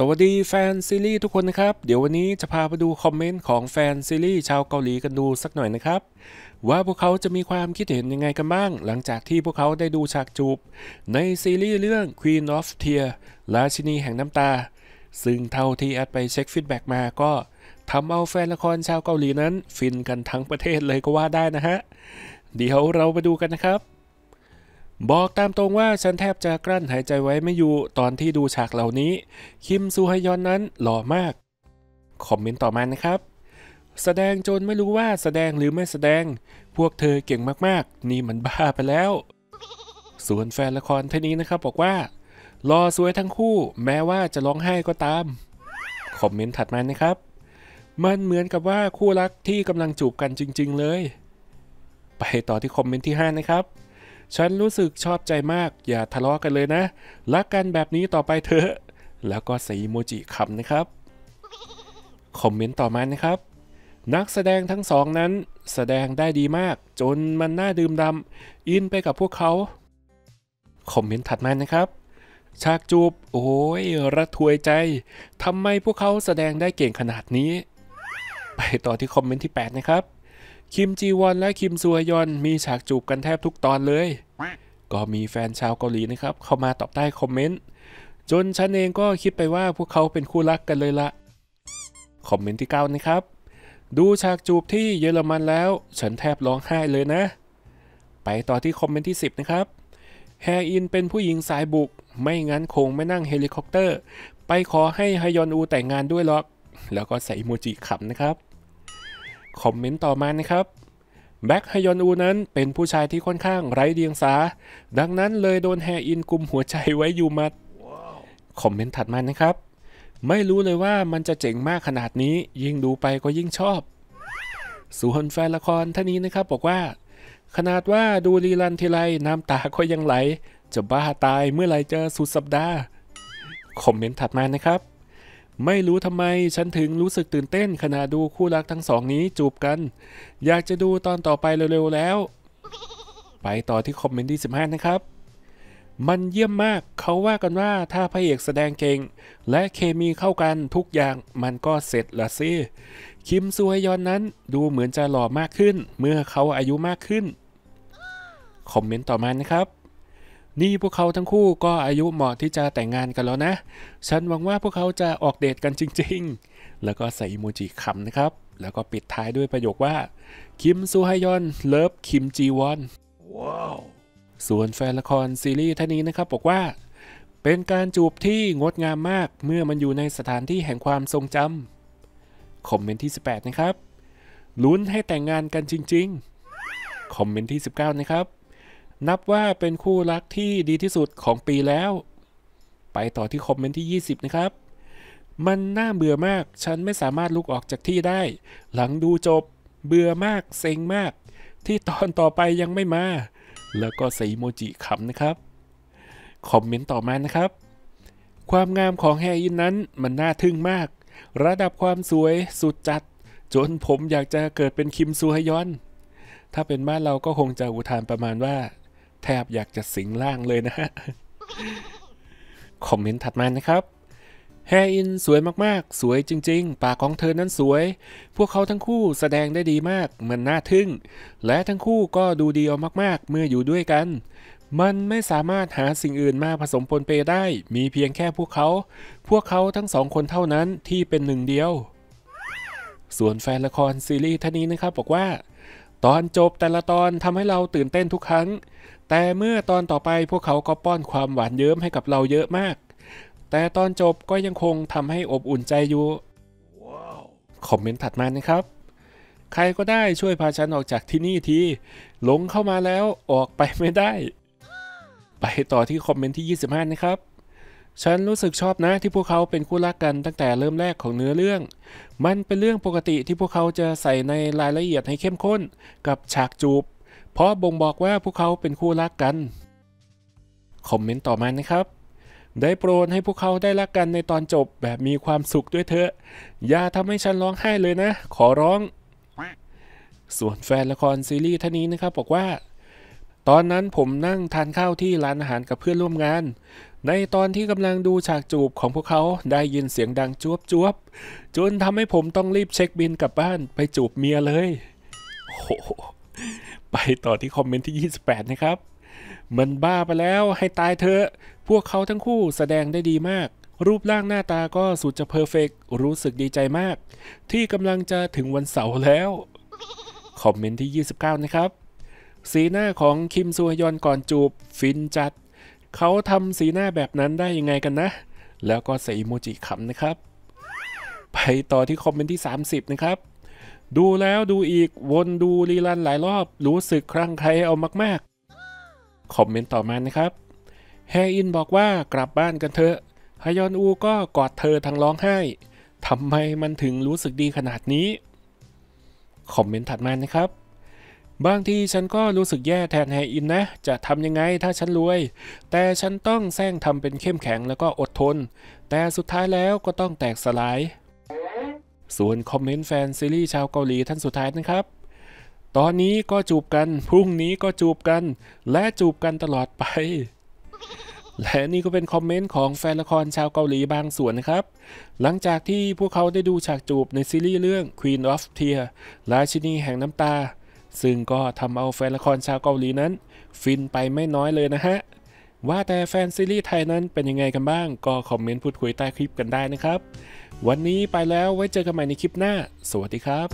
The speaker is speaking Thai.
สวัสดีแฟนซีรีส์ทุกคนนะครับ เดี๋ยววันนี้จะพาไปดูคอมเมนต์ของแฟนซีรีส์ชาวเกาหลีกันดูสักหน่อยนะครับ ว่าพวกเขาจะมีความคิดเห็นยังไงกันบ้าง หลังจากที่พวกเขาได้ดูฉากจูบ ในซีรีส์เรื่อง Queen of Tears ราชินีแห่งน้ำตา ซึ่งเท่าที่แอดไปเช็คฟีดแบ็กมาก็ทำเอาแฟนละครชาวเกาหลีนั้น ฟินกันทั้งประเทศเลยก็ว่าได้นะฮะเดี๋ยวเราไปดูกันนะครับบอกตามตรงว่าฉันแทบจะกลั้นหายใจไว้ไม่อยู่ตอนที่ดูฉากเหล่านี้คิมซูฮยอนนั้นหล่อมากคอมเมนต์ต่อมานะครับ แสดงจนไม่รู้ว่าแสดงหรือไม่แสดง พวกเธอเก่งมากๆนี่มันบ้าไปแล้ว ส่วนแฟนละครท่านนี้นะครับ บอกว่ารอสวยทั้งคู่ แม้ว่าจะร้องไห้ก็ตามคอมเมนต์ถัดมานะครับมันเหมือนกับว่าคู่รักที่กำลังจูบกันจริงๆเลย ไปต่อที่คอมเมนต์ที่ 5 นะครับฉันรู้สึกชอบใจมาก อย่าทะเลาะกันเลยนะรักกันแบบนี้ต่อไปเถอะ แล้วก็ใส่โมจิคำนะครับ คอมเมนต์ต่อมานะครับ นักแสดงทั้งสองนั้นแสดงได้ดีมาก จนมันน่าดื่มดำอินไปกับพวกเขา คอมเมนต์ถัดมานะครับ ฉากจูบ โอ้ยระทวยใจทำไมพวกเขาแสดงได้เก่งขนาดนี้ ไปต่อที่คอมเมนต์ที่ 8 นะครับคิมจีวอนและคิมซัวยอนมีฉากจูบกันแทบทุกตอนเลย ก็มีแฟนชาวเกาหลีนะครับเข้ามาตอบใต้คอมเมนต์จนฉันเองก็คิดไปว่าพวกเขาเป็นคู่รักกันเลยละคอมเมนต์ที่ 9 นะครับ ดูฉากจูบที่เยอรมันแล้ว ฉันแทบร้องไห้เลยนะ ไปต่อที่คอมเมนต์ที่ 10 นะครับแฮอินเป็นผู้หญิงสายบุก ไม่งั้นคงไม่นั่งเฮลิคอปเตอร์ ไปขอให้ฮยอนอูแต่งงานด้วยหรอกแล้วก็ใส่โมจิขำนะครับคอมเมนต์ต่อมานะครับ แบ็กฮยอนอู นั้นเป็นผู้ชายที่ค่อนข้างไร้เดียงสา ดังนั้นเลยโดนแฮอินกุมหัวใจไว้อยู่มาคอมเมนต์ถัดมา นะครับ ไม่รู้เลยว่ามันจะเจ๋งมากขนาดนี้ยิ่งดูไปก็ยิ่งชอบส่วนแฟนละครท่านนี้นะครับบอกว่า ขนาดว่าดูรีลันทีไรน้ำตาก็ยังไหล จะบ้าตายเมื่อไรเจอสุดสัปดาห์คอมเมนต์ถัดมานะครับไม่รู้ทำไมฉันถึงรู้สึกตื่นเต้นขณะดูคู่รักทั้งสองนี้จูบกัน อยากจะดูตอนต่อไปเร็ว ๆ แล้ว ไปต่อที่คอมเมนต์ที่15 นะครับ มันเยี่ยมมากเขาว่ากันว่าถ้าพระเอกแสดงเก่ง และเคมีเข้ากันทุกอย่างมันก็เสร็จละสิคิมซวยยอนนั้น ดูเหมือนจะหล่อมากขึ้น เมื่อเขาอายุมากขึ้นคอมเมนต์ต่อมานะครับนี่พวกเขาทั้งคู่ก็อายุเหมาะที่จะแต่งงานกันแล้วนะ ฉันหวังว่าพวกเขาจะออกเดทกันจริงๆ แล้วก็ใส่อิโมจิคำนะครับ แล้วก็ปิดท้ายด้วยประโยคว่า คิมซูฮยอนเลิฟคิมจีวอน ว้าว ส่วนแฟนละครซีรีส์ท่านนี้นะครับบอกว่า เป็นการจูบที่งดงามมากเมื่อมันอยู่ในสถานที่แห่งความทรงจำ คอมเมนต์ที่ 18 นะครับ ลุ้นให้แต่งงานกันจริงๆ คอมเมนต์ที่19 นะครับนับว่าเป็นคู่รักที่ดีที่สุดของปีแล้ว ไปต่อที่คอมเมนต์ที่ 20 นะครับ มันน่าเบื่อมากฉันไม่สามารถลุกออกจากที่ได้ หลังดูจบ เบื่อมากเซ็งมาก ที่ตอนต่อไปยังไม่มา แล้วก็สีโมจิขำนะครับ คอมเมนต์ต่อมานะครับ ความงามของแฮยินนั้นมันน่าทึ่งมาก ระดับความสวยสุดจัดจนผมอยากจะเกิดเป็นคิมซูฮยอนถ้าเป็นบ้านเราก็คงจะอุทานประมาณว่าแทบอยากจะสิงล่างเลยนะฮะ คอมเมนต์ถัดมานะครับ แฮอินสวยมากๆ สวยจริง ๆปากของเธอนั้นสวย พวกเขาทั้งคู่แสดงได้ดีมากมันน่าทึ่ง และทั้งคู่ก็ดูดีเอามากๆเมื่ออยู่ด้วยกัน มันไม่สามารถหาสิ่งอื่นมาผสมปนเปได้ มีเพียงแค่พวกเขา พวกเขาทั้งสองคนเท่านั้นที่เป็นหนึ่งเดียว ส่วนแฟนละครซีรีส์ท่านนี้นะครับบอกว่า ตอนจบแต่ละตอนทำให้เราตื่นเต้นทุกครั้งแต่เมื่อตอนต่อไปพวกเขาก็ป้อนความหวานเยิ้มให้กับเราเยอะมาก แต่ตอนจบก็ยังคงทำให้อบอุ่นใจอยู่ wow. คอมเมนต์ถัดมานะครับ ใครก็ได้ช่วยพาฉันออกจากที่นี่ทีหลงเข้ามาแล้วออกไปไม่ได้ ไปต่อที่คอมเมนต์ที่ 25 นะครับ ฉันรู้สึกชอบนะที่พวกเขาเป็นคู่รักกันตั้งแต่เริ่มแรกของเนื้อเรื่อง มันเป็นเรื่องปกติที่พวกเขาจะใส่ในรายละเอียดให้เข้มข้นกับฉากจูบพราะบ่งบอกว่าพวกเขาเป็นคู่รักกัน คอมเมนต์ต่อมานะครับ ได้โปรดให้พวกเขาได้รักกันในตอนจบแบบมีความสุขด้วยเถอะ อย่าทำให้ฉันร้องไห้เลยนะ ขอร้อง ส่วนแฟนละครซีรีส์ท่านนี้นะครับบอกว่า ตอนนั้นผมนั่งทานข้าวที่ร้านอาหารกับเพื่อนร่วมงาน ในตอนที่กำลังดูฉากจูบของพวกเขาได้ยินเสียงดังจวบจวบจนทำให้ผมต้องรีบเช็คบินกลับบ้าน ไปจูบเมียเลยโหไปต่อที่ คอมเมนต์ ที่ 28 นะครับ มันบ้าไปแล้วให้ตายเถอะ พวกเขาทั้งคู่แสดงได้ดีมาก รูปร่างหน้าตาก็สุดจะเพอร์เฟกรู้สึกดีใจมาก ที่กำลังจะถึงวันเสาร์แล้ว คอมเมนต์ ที่ 29 นะครับ สีหน้าของคิมซูฮยอนก่อนจูบ ฟินจัด เขาทำสีหน้าแบบนั้นได้ยังไงกันนะ แล้วก็ใส่อีโมจิขำนะครับ ไปต่อที่คอมเมนต์ที่ 30 นะครับดูแล้วดูอีกวนดูรีลันหลายรอบ รู้สึกครั่งใครเอามากๆคอมเมนต์ต่อมานะครับแฮอินบอกว่ากลับบ้านกันเถอะฮยอนอูก็กอดเธอทั้งร้องไห้ทำไมมันถึงรู้สึกดีขนาดนี้คอมเมนต์ถัดมานะครับบางทีฉันก็รู้สึกแย่แทนแฮอินนะ จะทำยังไงถ้าฉันรวย แต่ฉันต้องแซงทำเป็นเข้มแข็งแล้วก็อดทน แต่สุดท้ายแล้วก็ต้องแตกสลายส่วนคอมเมนต์แฟนซีรีส์ ชาวเกาหลีท่านสุดท้ายนะครับ ตอนนี้ก็จูบกัน พรุ่งนี้ก็จูบกัน และจูบกันตลอดไป และนี่ก็เป็นคอมเมนต์ของแฟนละครชาวเกาหลีบางส่วนนะครับ หลังจากที่พวกเขาได้ดูฉากจูบในซีรีส์เรื่อง Queen of Tears ราชินีแห่งน้ำตา ซึ่งก็ทำเอาแฟนละครชาวเกาหลีนั้น ฟินไปไม่น้อยเลยนะฮะ ว่าแต่แฟนซีรีส์ไทยนั้นเป็นยังไงกันบ้าง ก็คอมเมนต์พูดคุยใต้คลิปกันได้นะครับวันนี้ไปแล้ว ไว้เจอกันใหม่ในคลิปหน้า สวัสดีครับ